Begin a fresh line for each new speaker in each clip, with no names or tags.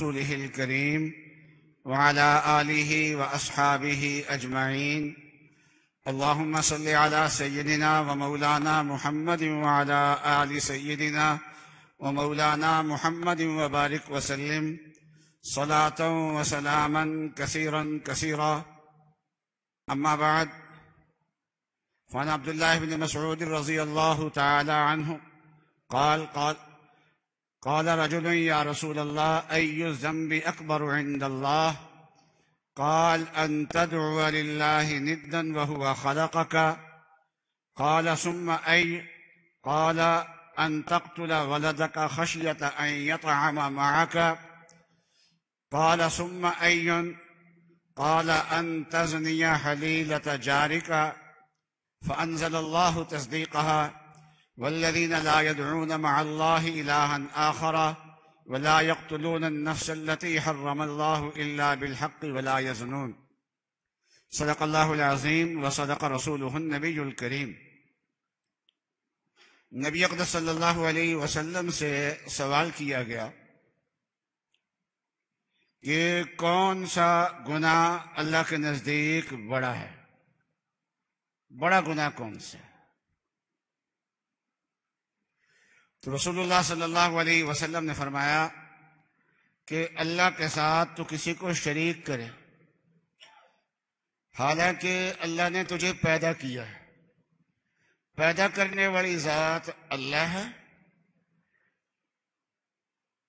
रसूल करीम वाला आलि व असहाबी अजमाइन अल्लाम सल सैदिना व मौलाना मोहम्मद वाला आल सैदिना व मौलाना मोहम्मद वबारक वसलम सलात वसलाम कसरा कसरा अम्माबाद फ़ान अब्दुल्लाबिन मसरूद रज़ी अल्लाह तह قال قال قال رجل يا رسول الله اي الذنب اكبر عند الله قال ان تدعو لله ندا وهو خلقك قال ثم اي قال ان تقتل ولدك خشيه ان يطعم معك قال ثم اي قال ان تزني حليله جارك فانزل الله تصديقها والذين لا يدعون مع الله إلها آخر ولا يقتلون النفس التي حرم الله إلا بالحق ولا يزنون صدق الله العظيم وصدق رسوله النبي الكريم نبی اقدس صلی اللہ علیہ وسلم سے سوال کیا گیا کہ کون سا گناہ اللہ کے نزدیک بڑا ہے بڑا گناہ کون سا ہے तो रसूलुल्लाह सल्लल्लाहु अलैहि वसल्लम ने फरमाया कि अल्लाह के साथ तो किसी को शरीक करे हालांकि अल्लाह ने तुझे पैदा किया है पैदा करने वाली ज़ात अल्लाह है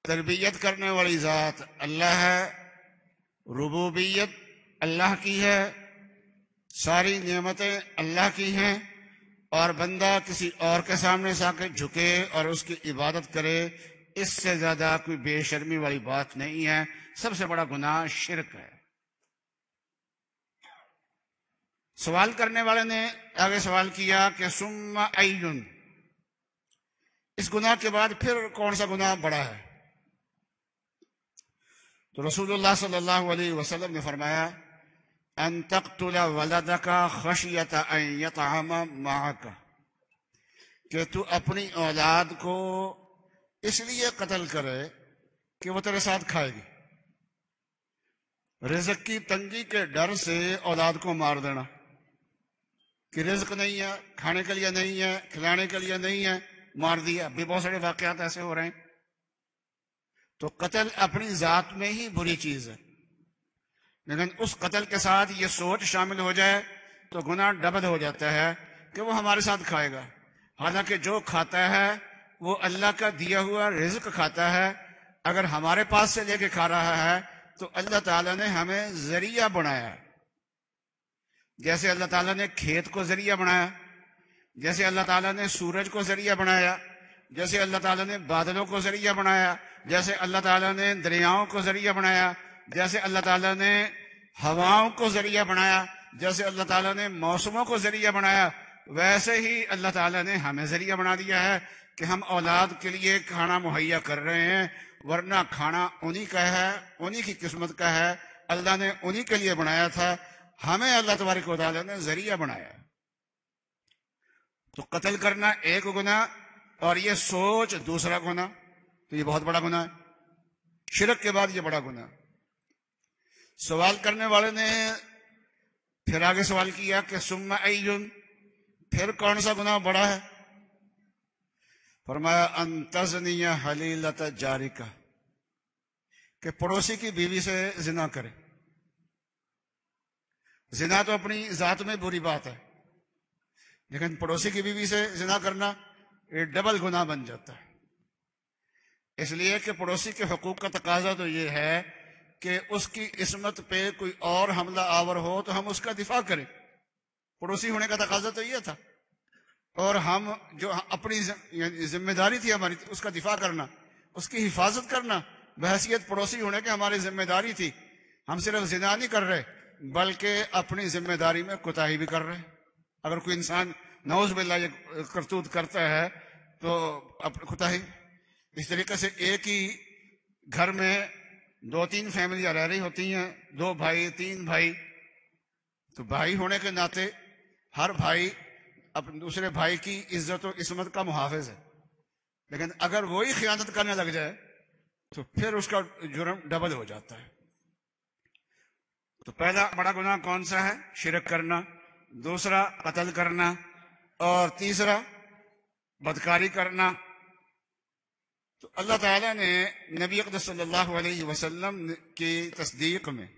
तरबियत करने वाली ज़ात अल्लाह है रबूबियत अल्लाह की है सारी नियमतें अल्लाह की हैं और बंदा किसी और के सामने जाकर झुके और उसकी इबादत करे इससे ज्यादा कोई बेशर्मी वाली बात नहीं है सबसे बड़ा गुनाह शिरक है सवाल करने वाले ने आगे सवाल किया कि सुम्मा अयुन इस गुनाह के बाद फिर कौन सा गुनाह बड़ा है तो रसूलुल्लाह सल्लल्लाहु अलैहि वसल्लम ने फरमाया अन तख्तुल वलद का खशियत यतहमा माँ का कि तू अपनी औलाद को इसलिए कत्ल करे कि वो तेरे साथ खाएगी रिजक की तंगी के डर से औलाद को मार देना कि रिजक नहीं है खाने के लिए नहीं है खिलाने के लिए नहीं है मार दिया भी बहुत सारे वाकयात ऐसे हो रहे हैं तो कत्ल अपनी जात में ही बुरी चीज है लेकिन उस कत्ल के साथ ये सोच शामिल हो जाए तो गुना डबल हो जाता है कि वो हमारे साथ खाएगा हालांकि जो खाता है वो अल्लाह का दिया हुआ रिज्क खाता है अगर हमारे पास से लेके खा रहा है तो अल्लाह ताला ने हमें जरिया बनाया जैसे अल्लाह ताला ने खेत को जरिया बनाया जैसे अल्लाह ताला ने सूरज को जरिया बनाया जैसे अल्लाह ताला ने बादलों को जरिया बनाया जैसे अल्लाह ताला ने दरियाओं को जरिया बनाया जैसे अल्लाह ताला ने हवाओं को जरिया बनाया जैसे अल्लाह ताला ने मौसमों को जरिया बनाया वैसे ही अल्लाह ताला ने हमें जरिया बना दिया है कि हम औलाद के लिए खाना मुहैया कर रहे हैं वरना खाना उन्हीं का है उन्हीं की किस्मत का है अल्लाह ने उन्हीं के लिए बनाया था हमें अल्लाह तबारक ने जरिया बनाया तो कत्ल करना एक गुना और ये सोच दूसरा गुना तो ये बहुत बड़ा गुना है शिरक के बाद ये बड़ा गुना है सवाल करने वाले ने फिर आगे सवाल किया कि सुम्मा जुन फिर कौन सा गुनाह बड़ा है फरमाया अंतजनिया हलीलत जारी का कि पड़ोसी की बीवी से जिना करे जिना तो अपनी जात में बुरी बात है लेकिन पड़ोसी की बीवी से जिना करना ये डबल गुनाह बन जाता है इसलिए कि पड़ोसी के हकूक का तकाजा तो ये है कि उसकी इसमत पे कोई और हमला आवर हो तो हम उसका दिफा करें पड़ोसी होने का तकाजा तो यह था और हम जो अपनी जिम्मेदारी थी हमारी उसका दिफा करना उसकी हिफाजत करना बहसीत पड़ोसी होने की हमारी जिम्मेदारी थी हम सिर्फ जिंदा नहीं कर रहे बल्कि अपनी जिम्मेदारी में कोताही भी कर रहे हैं अगर कोई इंसान नौज बिल्ला ये करतूत करता है तो कोताही इस तरीके से एक ही घर में दो तीन फैमिलियां रह रही होती हैं दो भाई तीन भाई तो भाई होने के नाते हर भाई अपने दूसरे भाई की इज्जत और इसमत का मुहाफिज है लेकिन अगर वही खियानत करने लग जाए तो फिर उसका जुर्म डबल हो जाता है तो पहला बड़ा गुनाह कौन सा है शिरक करना दूसरा कत्ल करना और तीसरा बदकारी करना तो अल्लाह ताला ने नबी अकदस सल्लल्लाहु अलैहि वसल्लम की तस्दीक में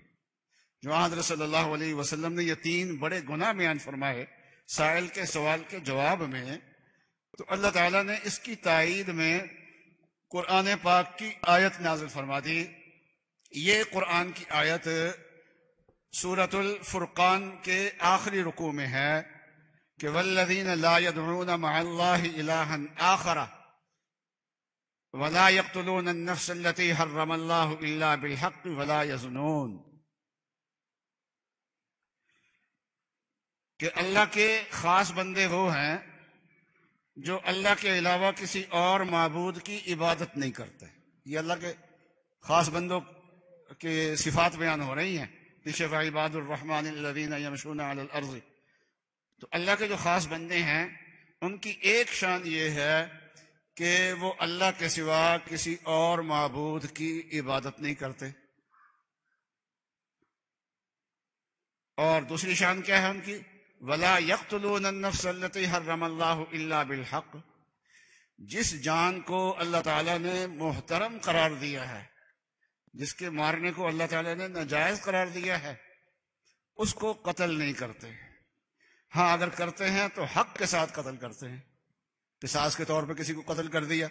जो हजर सल्लल्लाहु अलैहि वसल्लम ने ये तीन बड़े गुनाह बयान फरमाए साइल के सवाल के जवाब में तो अल्लाह ताला ने इसकी तायद में कुरान पाक की आयत नाजिल फरमा दी ये कुरान की आयत सूरतुल फुरकान के आखिरी रुकू में है कि वल्लदीन लायदून महल्ला आखरा वला यकतलून नफ्सलती हर्रमल्ला बिलहक वला यजनून कि अल्लाह के ख़ास बंदे वो हैं जो अल्लाह के अलावा किसी और मबूद की इबादत नहीं करते ये अल्लाह के ख़ास बंदों के सिफात बयान हो रही हैं इशफ़ाबादुररहमानवीन अर्ज़ तो अल्लाह के जो ख़ास बंदे हैं उनकी एक शान ये है कि वो अल्लाह के सिवा किसी और महबूद की इबादत नहीं करते और दूसरी शान क्या है उनकी वला यकतलूनफसलती हर्रमल्ला बिलहक जिस जान को अल्लाह ताला ने मोहतरम करार दिया है जिसके मारने को अल्लाह ताला ने नाजायज करार दिया है उसको कत्ल नहीं करते हाँ अगर करते हैं तो हक के साथ कत्ल करते हैं किसास के तौर पर किसी को कत्ल कर दिया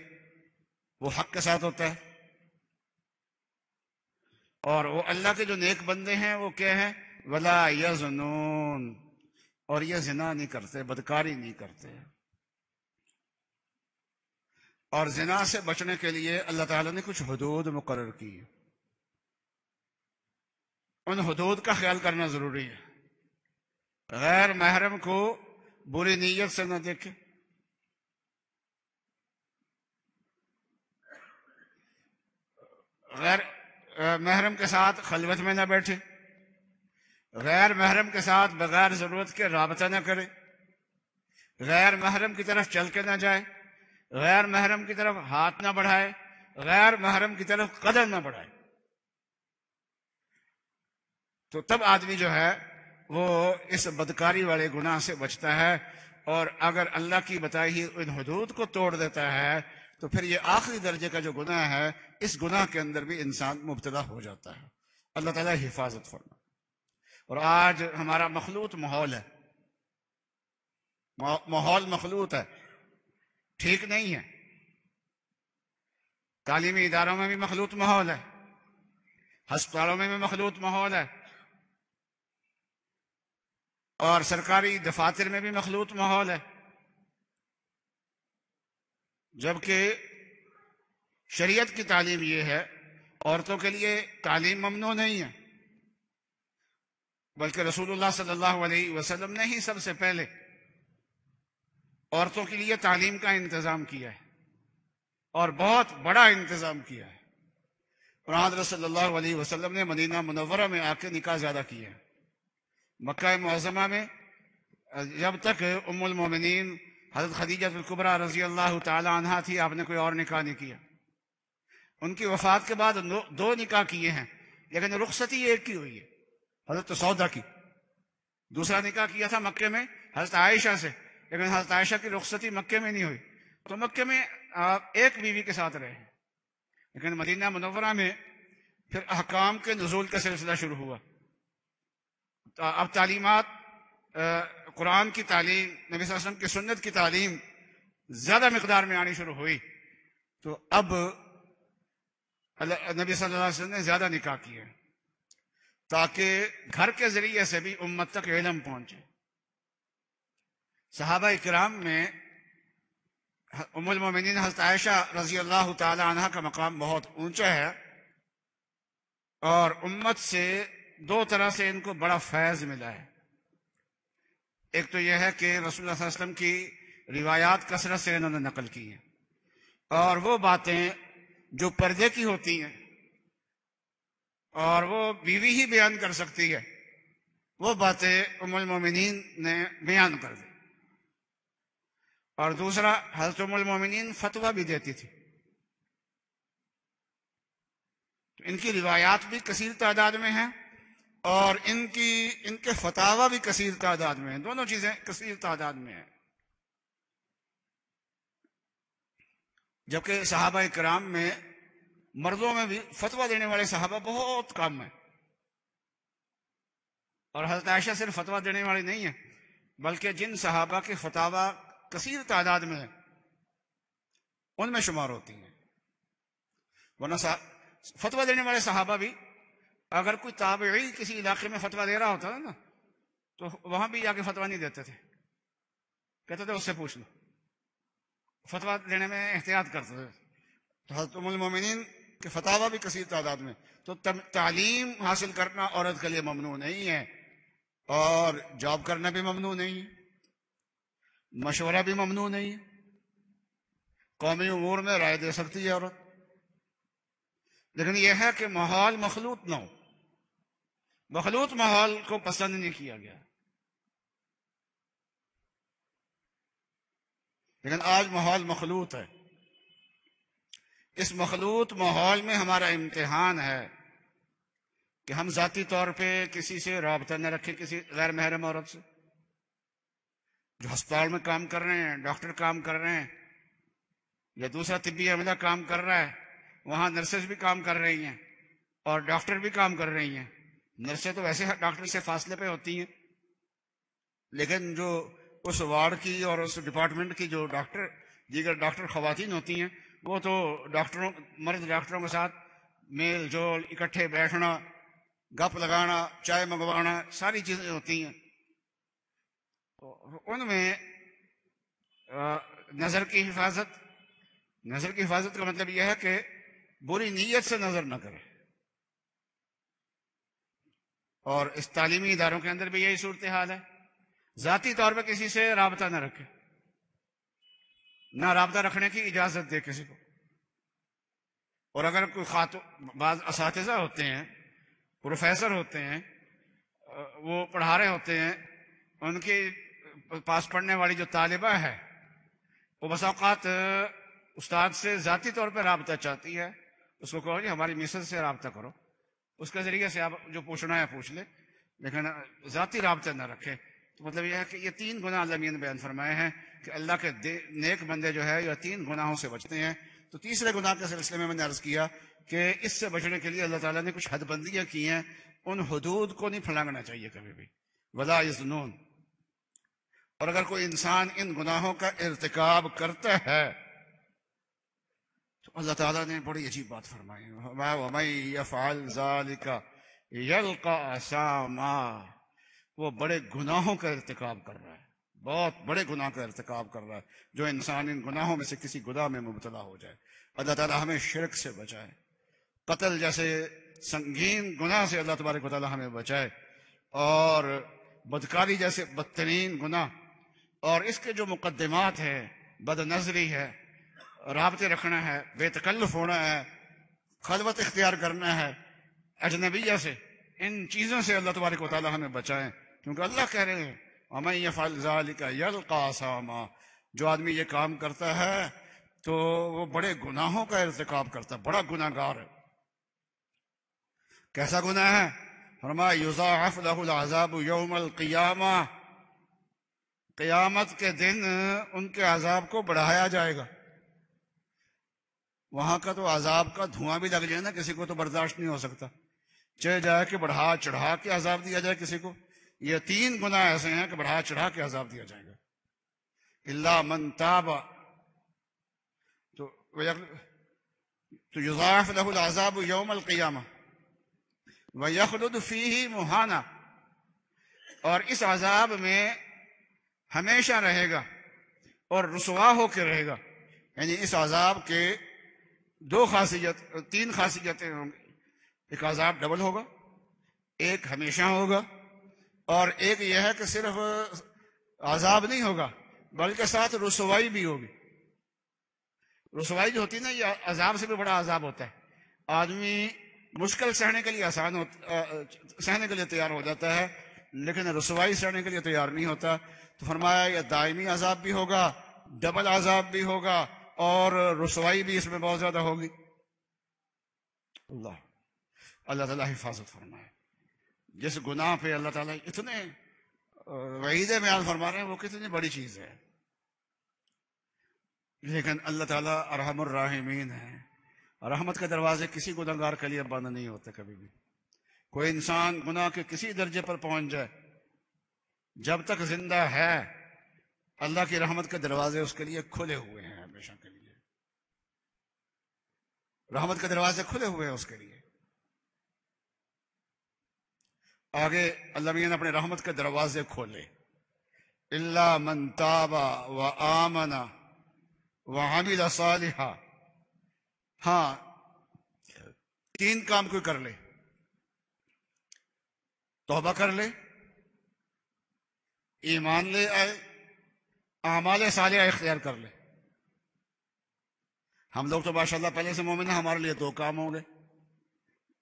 वो हक के साथ होता है और वो अल्लाह के जो नेक बंदे हैं वो क्या है वला यजनून और ये जिना नहीं करते बदकारी नहीं करते और जिना से बचने के लिए अल्लाह ताला ने कुछ हदूद मुकर की उन हदूद का ख्याल करना जरूरी है गैर महरम को बुरी नीयत से ना देखे गैर महरम के साथ खलवत में ना बैठे गैर महरम के साथ बगैर जरूरत के रबता ना करे गैर महरम की तरफ चल के ना जाए गैर महरम की तरफ हाथ ना बढ़ाए गैर महरम की तरफ कदर ना बढ़ाए तो तब आदमी जो है वो इस बदकारी वाले गुनाह से बचता है और अगर अल्लाह की बताई हुई इन हदूद को तोड़ देता है तो फिर ये आखिरी दर्जे का जो गुनाह है इस गुनाह के अंदर भी इंसान मुबतला हो जाता है अल्लाह ताला हिफाजत फरमा और आज हमारा मखलूत माहौल है माहौल मखलूत है ठीक नहीं है तालीमी इदारों में भी मखलूत माहौल है हस्पतालों में भी मखलूत माहौल है और सरकारी दफातर में भी मखलूत माहौल है जबकि शरीयत की तालीम ये है औरतों के लिए तालीम ममनो नहीं है बल्कि रसूलुल्लाह सल्लल्लाहु अलैहि वसल्लम ने ही सबसे पहले औरतों के लिए तालीम का इंतजाम किया है और बहुत बड़ा इंतजाम किया है और सल्लल्लाहु अलैहि वसल्लम ने मदीना मुनवरा में आके निकाह ज़्यादा किया है मक्का मुआजमा में जब तक उमुल मोमिनीन हजरत खदीजा कुबरा रजी अल्लाह तला थी आपने कोई और निकाह नहीं किया उनकी वफात के बाद दो निकाह किए हैं लेकिन रुखसती एक की हुई है हजरत सौदा की दूसरा निकाह किया था मक्के में हजरत आयशा से लेकिन हजरत आयशा की रुखसती मक्के में नहीं हुई तो मक्के में आप एक बीवी के साथ रहे लेकिन मदीना मनवरा में फिर अहकाम के नजूल का सिलसिला शुरू हुआ तो अब तालीमत कुरान की तालीम नबी वसम की सुन्नत की तालीम ज़्यादा मकदार में आनी शुरू हुई तो अब नबी सल्लल्लाहु अलैहि वसल्लम ने ज्यादा निकाह किए ताकि घर के जरिए से भी उम्मत तक इलम पहुंचे सहाबा इकराम में उमुल हस्तायशा हजरत आयशा रजी अल्लाह तह का मकाम बहुत ऊंचा है और उम्मत से दो तरह से इनको बड़ा फैज मिला है एक तो यह है कि रसुल्ला वसलम की रिवायात कसरत से इन्होंने नकल की है और वो बातें जो पर्दे की होती हैं और वो बीवी ही बयान कर सकती है वो बातें उमल मोमिन ने बयान कर दी और दूसरा हजरत उमल मोमिन फतवा भी देती थी तो इनकी रिवायात भी कसीर तादाद में है और इनकी इनके फतावा भी कसीर तादाद में है दोनों चीजें कसीर तादाद में है जबकि साहबा कराम में मर्दों में भी फतवा देने वाले साहबा बहुत कम है और हजरत आयशा सिर्फ फतवा देने वाली नहीं है बल्कि जिन साहबा के फतावा कसीर तादाद में है उनमें शुमार होती है वरना फतवा देने वाले साहबा भी अगर कोई ताब किसी इलाके में फतवा दे रहा होता था ना तो वहां भी जाके फतवा नहीं देते थे कहते थे उससे पूछ लो फतवा देने में एहतियात करते थे तो हजरतमिन के फतावा भी कसी तादाद में तो तालीम हासिल करना औरत के लिए ममनू नहीं है और जॉब करना भी ममनू नहीं है मशवरा भी ममनू नहीं है कौमी उमूर में राय दे सकती है औरत लेकिन यह है कि माहौल मखलूत ना हो मखलूत माहौल को पसंद नहीं किया गया लेकिन आज माहौल मखलूत है इस मखलूत माहौल में हमारा इम्तिहान है कि हम ज़ाती तौर पे किसी से रबता न रखें किसी गैर महरम औरत से जो अस्पताल में काम कर रहे हैं डॉक्टर काम कर रहे हैं या दूसरा तिबी अमला काम कर रहा है वहां नर्सेज भी काम कर रही हैं और डॉक्टर भी काम कर रही हैं नर्सें तो वैसे डॉक्टर से फासले पे होती हैं लेकिन जो उस वार्ड की और उस डिपार्टमेंट की जो डॉक्टर दीगर डॉक्टर खुवान होती हैं वो तो डॉक्टरों मर्द डॉक्टरों के साथ मेल जोल इकट्ठे बैठना गप लगाना चाय मंगवाना सारी चीज़ें होती हैं तो उनमें नज़र की हिफाजत नज़र की हिफाजत का मतलब यह है कि बुरी नीयत से नज़र न करें और इस तालीमी इदारों के अंदर भी यही सूरत हाल है जाति तौर पे किसी से रबता ना रखे ना रबता रखने की इजाजत दे किसी को और अगर कोई खात बाद इस होते हैं प्रोफेसर होते हैं वो पढ़ा रहे होते हैं उनके पास पढ़ने वाली जो तालिबा है वो बसात उस्ताद से ज़ाती तौर पर रबता चाहती है उसको कहो जी हमारी मिसज से रबता करो उसके ज़रिए से आप जो पूछना है पूछ ले लेकिन ज़ाती रबते ना रखें तो मतलब यह है कि ये तीन गुना अल्लाह ने बयान फरमाए हैं कि अल्लाह के नेक बंदे जो है यह तीन गुनाहों से बचते हैं तो तीसरे गुनाह के सिलसिले में मैंने अर्ज किया कि इससे बचने के लिए अल्लाह ताला ने कुछ हदबंदियां की हैं उन हदूद को नहीं फलांगना चाहिए कभी भी वला इजनून और अगर कोई इंसान इन गुनाहों का इरतकब करता है तो अल्लाह ताला ने बड़ी अजीब बात फरमाई का वो बड़े गुनाहों का इरतकब कर रहा है बहुत बड़े गुनाह का इरतकब कर रहा है जो इंसान इन गुनाहों में से किसी गुनाह में मुबतला हो जाए अल्लाह ताला हमें शिरक से बचाए कत्ल जैसे संगीन गुनाह से अल्लाह तबारक वाली हमें बचाए और बदकारी जैसे बदतरीन गुनाह और इसके जो मुकदमात है बदनजरी है रबते रखना है बेतकल्फ होना है खलवत इख्तियार करना है अजनबिया से इन चीज़ों से अल्लाह तबारक वाली हमें बचाएं क्योंकि अल्लाह कह रहे हैं अमन यफ़ाल का यल कासामा जो आदमी ये काम करता है तो वो बड़े गुनाहों का इरतकब करता है बड़ा गुनागार है कैसा गुना है फरमा युजाफ यौमल क़ियामा क़यामत के दिन उनके अजाब को बढ़ाया जाएगा वहां का तो अजाब का धुआं भी लग जाए ना किसी को तो बर्दाश्त नहीं हो सकता चले जाए कि बढ़ा चढ़ा के अजाब दिया जाए किसी को ये तीन गुना ऐसे हैं कि बढ़ा चढ़ा के अजाब दिया जाएगा इल्ला मन ताबा तो तो युजाफ लहुल अजाब यौम क़ियामा यखलुद फ़ी मुहाना और इस अजाब में हमेशा रहेगा और रसवा होकर रहेगा यानी इस अजाब के दो खासियत तीन खासियतें होंगी एक अजाब डबल होगा एक हमेशा होगा और एक यह है कि सिर्फ आजाब नहीं होगा बल्कि साथ रसवाई भी होगी रसवाई जो होती है ना ये अजाब से भी बड़ा अजाब होता है आदमी मुश्किल सहने के लिए आसान होता सहने के लिए तैयार हो जाता है लेकिन रसवाई सहने के लिए तैयार नहीं होता तो फरमाया यह दायमी अजाब भी होगा डबल अजाब भी होगा और रसवाई भी इसमें बहुत ज्यादा होगी अल्लाह अल्लाह तला हिफाजत फरमाए जिस गुनाह पे अल्लाह ताला इतने वहीदे बयान फरमा रहे हैं वो कितनी बड़ी चीज है लेकिन अल्लाह ताला अरहमराहिमीन है रहमत के दरवाजे किसी गुनागार के लिए बंद नहीं होते कभी भी कोई इंसान गुनाह के किसी दर्जे पर पहुंच जाए जब तक जिंदा है अल्लाह की रहमत के दरवाजे उसके लिए खुले हुए हैं हमेशा के लिए रहमत के दरवाजे खुले हुए हैं उसके लिए आगे अल्लाह ने अपने रहमत के दरवाजे खोले इल्ला मन ताबा व आमना व हामिला सालिहा हाँ तीन काम कोई कर ले तोबा कर ले ईमान ले आए आमाल साले इख्तियार कर ले हम लोग तो माशाला पहले से मोमिन हमारे लिए दो काम होंगे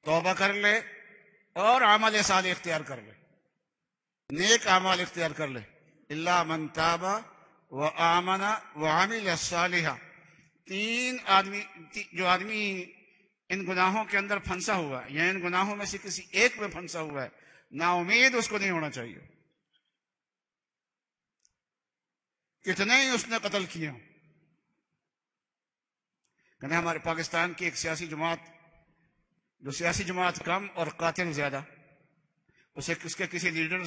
तोबा कर ले और आमल साल इख्तियार कर ले नेक आमाल इख्तियार कर ले मनताबा व आमना व आमिल सालिहा तीन आदमी ती, जो आदमी इन गुनाहों के अंदर फंसा हुआ है या इन गुनाहों में से किसी एक में फंसा हुआ है ना उम्मीद उसको नहीं होना चाहिए कितने ही उसने कत्ल किए कहते हमारे पाकिस्तान की एक सियासी जमात जो सियासी जमात कम और कातिल ज़्यादा उसे उसके किसी लीडर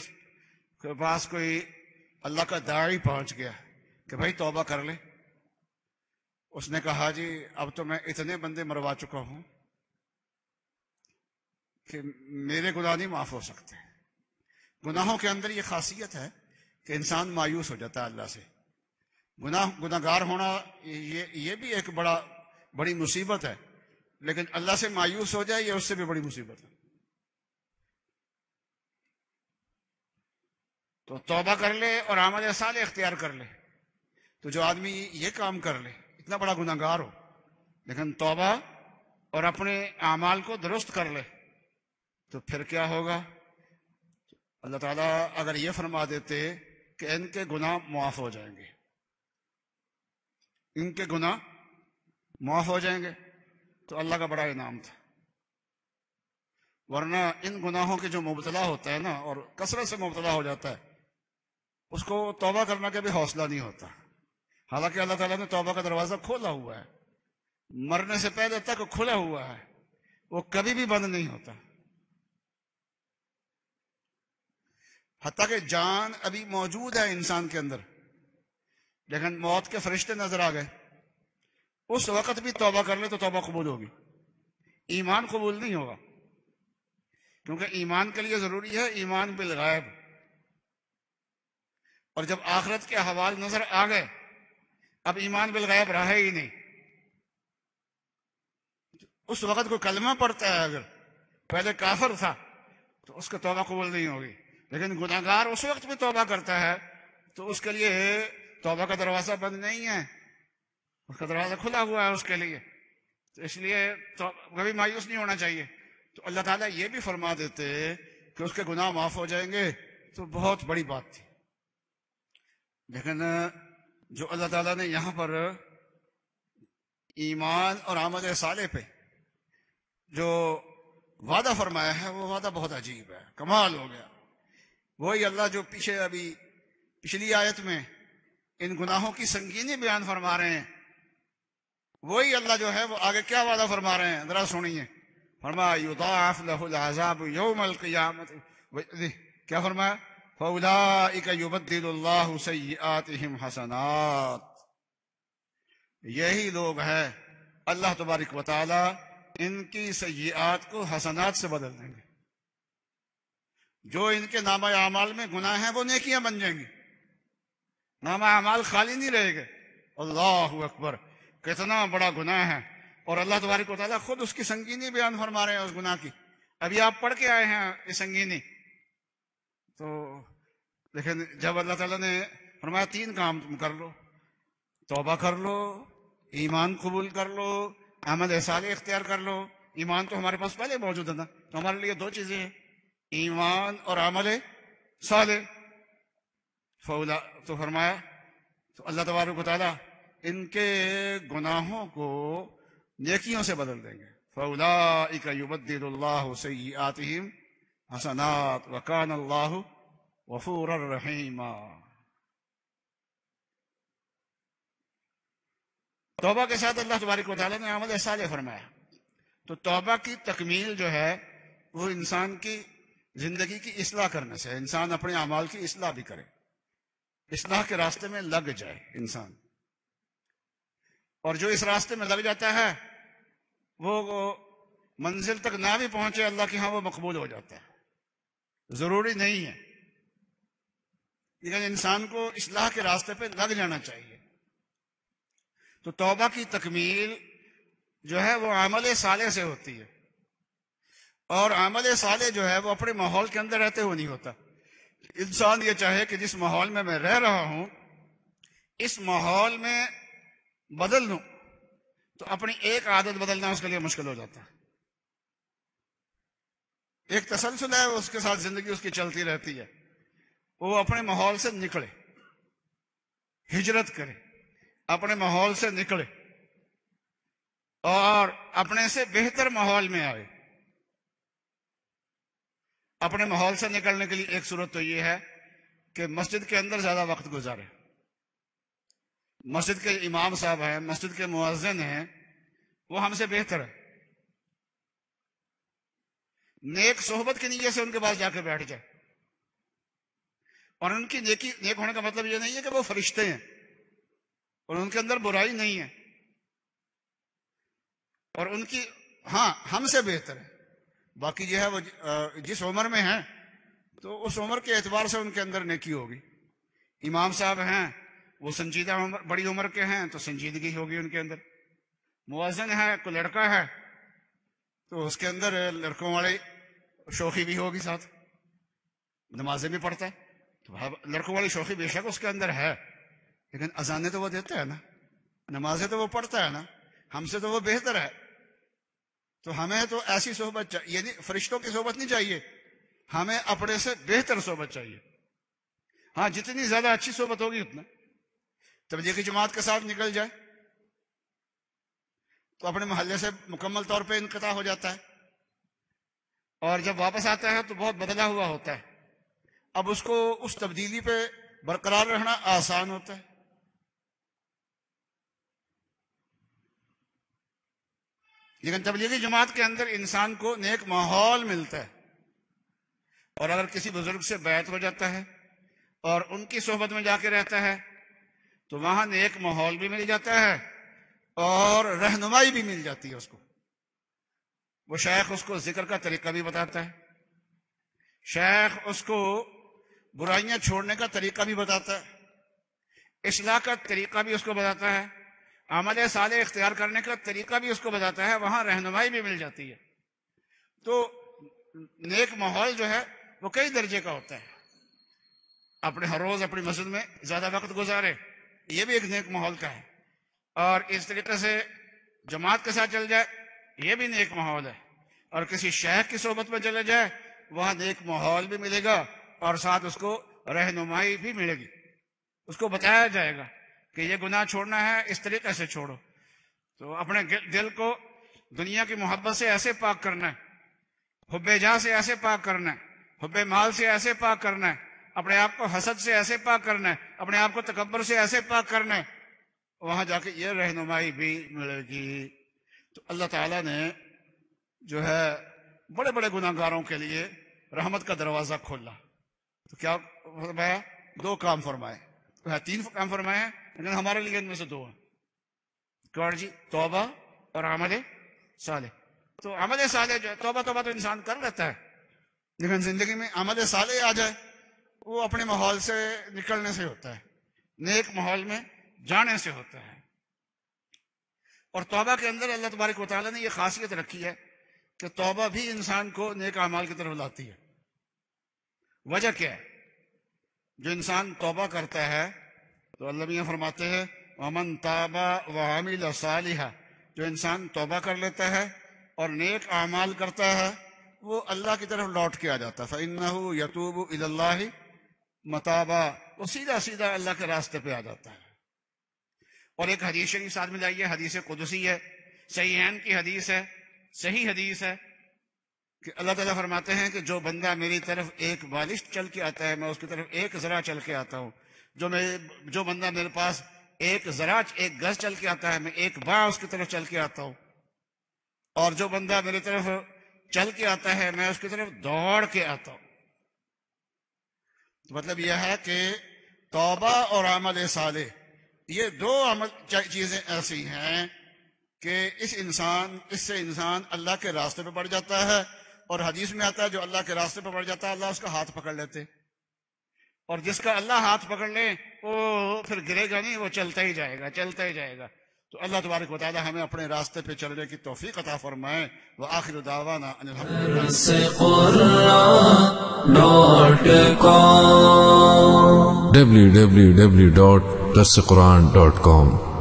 के पास कोई अल्लाह का दाड़ी पहुंच गया कि भाई तोबा कर ले उसने कहा जी अब तो मैं इतने बंदे मरवा चुका हूं कि मेरे गुनाह नहीं माफ हो सकते गुनाहों के अंदर यह खासियत है कि इंसान मायूस हो जाता है अल्लाह से गुनाह गुनागार होना ये ये भी एक बड़ा बड़ी मुसीबत है लेकिन अल्लाह से मायूस हो जाए या उससे भी बड़ी मुसीबत है तो तौबा कर ले और आमद साल इख्तियार कर ले तो जो आदमी ये काम कर ले इतना बड़ा गुनागार हो लेकिन तौबा और अपने अमाल को दुरुस्त कर ले तो फिर क्या होगा अल्लाह ताला अगर ये फरमा देते कि इनके गुनाह मुआफ हो जाएंगे इनके गुनाह मुआफ हो जाएंगे तो अल्लाह का बड़ा इनाम था वरना इन गुनाहों के जो मुबतला होता है ना और कसरत से मुबतला हो जाता है उसको तोबा करने का भी हौसला नहीं होता हालांकि अल्लाह ताला ने तोबा का दरवाजा खोला हुआ है मरने से पहले तक खुला हुआ है वो कभी भी बंद नहीं होता हती के जान अभी मौजूद है इंसान के अंदर लेकिन मौत के फरिश्ते नजर आ गए उस वक्त भी तोबा कर ले तो तोबा कबूल होगी ईमान कबूल नहीं होगा क्योंकि ईमान के लिए जरूरी है ईमान बिल गायब और जब आखरत के हवाले नजर आ गए अब ईमान बिल गायब रहा ही नहीं उस वक्त को कलमा पड़ता है अगर पहले काफर था तो उसका तोबा कबूल नहीं होगी लेकिन गुनागार उस वक्त भी तोबा करता है तो उसके लिए तोबा का दरवाजा बंद नहीं है उसका दरवाजा खुला हुआ है उसके लिए तो इसलिए तो कभी मायूस नहीं होना चाहिए तो अल्लाह ताला ये भी फरमा देते कि उसके गुनाह माफ हो जाएंगे तो बहुत बड़ी बात थी लेकिन जो अल्लाह ताला ने यहां पर ईमान और आमद साले पे जो वादा फरमाया है वो वादा बहुत अजीब है कमाल हो गया वही अल्लाह जो पीछे अभी पिछली आयत में इन गुनाहों की संगीनी बयान फरमा रहे हैं वही अल्लाह जो है वो आगे क्या वादा फरमा रहे हैं जरा सुनिए फरमायामत क्या फरमाया फ़ौलाबदिल्लाम हसनात यही लोग है अल्लाह तबारक वाली इनकी सयात को हसनात से बदल देंगे जो इनके नाम अमाल में गुनाह है वो नेकियां बन जाएंगी नामा अमाल खाली नहीं रहेगा अल्लाह अकबर कितना बड़ा गुनाह है और अल्लाह तबारक वाली खुद उसकी संगीनी बयान फरमा रहे हैं उस गुनाह की अभी आप पढ़ के आए हैं ये संगीनी तो लेकिन जब अल्लाह ताला ने फरमाया तीन काम तुम कर लो तोबा कर लो ईमान कबूल कर लो अमल साल इख्तियार कर लो ईमान तो हमारे पास पहले मौजूद है ना तो हमारे लिए दो चीजें हैं ईमान और अमल साले फौला तो फरमाया तो अल्लाह तबारक वाली इनके गुनाहों को नेकियों से बदल देंगे फौला युबद्दीम हसनात वकान अल्लाह वफूर रहीमा तोबा के साथ अल्लाह तबारिक वाले ने अमल एहसाज फरमाया तो तोबा की तकमील जो है वो इंसान की जिंदगी की असलाह करने से इंसान अपने अमाल की असलाह भी करे इसलाह के रास्ते में लग जाए इंसान और जो इस रास्ते में लग जाता है वो, मंजिल तक ना भी पहुंचे अल्लाह के यहां वो मकबूल हो जाता है जरूरी नहीं है लेकिन इंसान को इसलाह के रास्ते पे लग जाना चाहिए तो तौबा की तकमील जो है वो आमल साले से होती है और आमल साले जो है वो अपने माहौल के अंदर रहते हुए नहीं होता इंसान ये चाहे कि जिस माहौल में मैं रह रहा हूं इस माहौल में बदल लू तो अपनी एक आदत बदलना उसके लिए मुश्किल हो जाता है एक तसलसल है उसके साथ जिंदगी उसकी चलती रहती है वो अपने माहौल से निकले हिजरत करे अपने माहौल से निकले और अपने से बेहतर माहौल में आए अपने माहौल से निकलने के लिए एक सूरत तो यह है कि मस्जिद के अंदर ज्यादा वक्त गुजारे मस्जिद के इमाम साहब हैं मस्जिद के मुआजन हैं वो हमसे बेहतर है नेक सोहबत की नीयत से उनके पास जाकर बैठ जाए और उनकी नेकी नेक होने का मतलब ये नहीं है कि वो फरिश्ते हैं और उनके अंदर बुराई नहीं है और उनकी हाँ हमसे बेहतर है बाकी जो है वो जिस उम्र में है तो उस उम्र के एतबार से उनके अंदर नेकी होगी इमाम साहब हैं वो संजीदा उम्र बड़ी उम्र के हैं तो संजीदगी होगी उनके अंदर मुआजन है कोई लड़का है तो उसके अंदर लड़कों वाले शौखी भी होगी साथ नमाजें भी पढ़ता है तो लड़कों वाली शौखी बेशक उसके अंदर है लेकिन अजाने तो वो देता है ना नमाजें तो वो पढ़ता है ना हमसे तो वो बेहतर है तो हमें तो ऐसी सोहबत चाहिए नहीं फरिश्तों की सोहबत नहीं चाहिए हमें अपने से बेहतर सोहबत चाहिए हाँ जितनी ज्यादा अच्छी सोहबत होगी उतना तबलीगी जमात के साथ निकल जाए तो अपने मोहल्ले से मुकम्मल तौर पर इनकता हो जाता है और जब वापस आता है तो बहुत बदला हुआ होता है अब उसको उस तब्दीली पे बरकरार रहना आसान होता है लेकिन तबलीगी जमात के अंदर इंसान को नेक माहौल मिलता है और अगर किसी बुजुर्ग से बैत हो जाता है और उनकी सोहबत में जाके रहता है तो वहां नेक माहौल भी मिल जाता है और रहनुमाई भी मिल जाती है उसको वो शेख उसको जिक्र का तरीका भी बताता है शेख उसको बुराइयां छोड़ने का तरीका भी बताता है इसलाह का तरीका भी उसको बताता है अमल साल इख्तियार करने का तरीका भी उसको बताता है वहां रहनुमाई भी मिल जाती है तो नेक माहौल जो है वो कई दर्जे का होता है अपने हर रोज अपनी मस्जिद में ज्यादा वक्त गुजारे ये भी एक नेक माहौल का है और इस तरीके से जमात के साथ चल जाए ये भी नेक माहौल है और किसी शहर की सोबत में चले जाए वहां नेक माहौल भी मिलेगा और साथ उसको रहनुमाई भी मिलेगी उसको बताया जाएगा कि ये गुनाह छोड़ना है इस तरीके से छोड़ो तो अपने दिल को दुनिया की मोहब्बत से ऐसे पाक करना है हुब्बे जहा से ऐसे पाक करना है हुब्बे माल से ऐसे पाक करना है अपने आप को हसद से ऐसे पाक करना है अपने आप को तकबर से ऐसे पाक करना है वहां जाके ये रहनुमाई भी मिलेगी तो अल्लाह ताला ने जो है बड़े बड़े गुनाहगारों के लिए रहमत का दरवाजा खोला तो क्या फरमाया दो काम फरमाए तो तीन काम फरमाए लेकिन हमारे लिए इनमें से दो है जी तोबा और आमद साले तो आमद साले जो है तोबा तोबा तो इंसान कर लेता है लेकिन जिंदगी में आमद साले आ जाए वो अपने माहौल से निकलने से होता है नेक माहौल में जाने से होता है और तोबा के अंदर अल्लाह तबारक वाली ने यह खासियत रखी है कि तोबा भी इंसान को नेक अमाल की तरफ लाती है वजह क्या है जो इंसान तोबा करता है तो अल्लाह भी फरमाते हैं अमन ताबा वामिल सालिहा जो इंसान तोबा कर लेता है और नेक अमाल करता है वो अल्लाह की तरफ लौट के आ जाता है फ़ैन यतूब इल्लाही मताबा वो सीधा सीधा अल्लाह के रास्ते पे आ जाता है और एक हदीस शरीफ साथ में जाइए हदीस कुदसी है सही एन की हदीस है सही हदीस है कि अल्लाह ताला फरमाते हैं कि जो बंदा मेरी तरफ एक बालिश चल के आता है मैं उसकी तरफ एक जरा चल के आता हूँ जो मेरे जो बंदा मेरे पास एक जरा एक गज चल के आता है मैं एक बा उसकी तरफ चल के आता हूँ और जो बंदा मेरी तरफ चल के आता है मैं उसकी तरफ दौड़ के आता हूँ मतलब यह है कि तोबा और अमल साले ये दो अमल चीज़ें ऐसी हैं कि इस इंसान इससे इंसान अल्लाह के रास्ते पर बढ़ जाता है और हदीस में आता है जो अल्लाह के रास्ते पर बढ़ जाता है अल्लाह उसका हाथ पकड़ लेते और जिसका अल्लाह हाथ पकड़ ले वो फिर गिरेगा नहीं वो चलता ही जाएगा चलता ही जाएगा तो अल्लाह तबारक वाली हमें अपने रास्ते पे चलने की तोफीक अता फरमाए व आखिर दावाना www.dasquran.com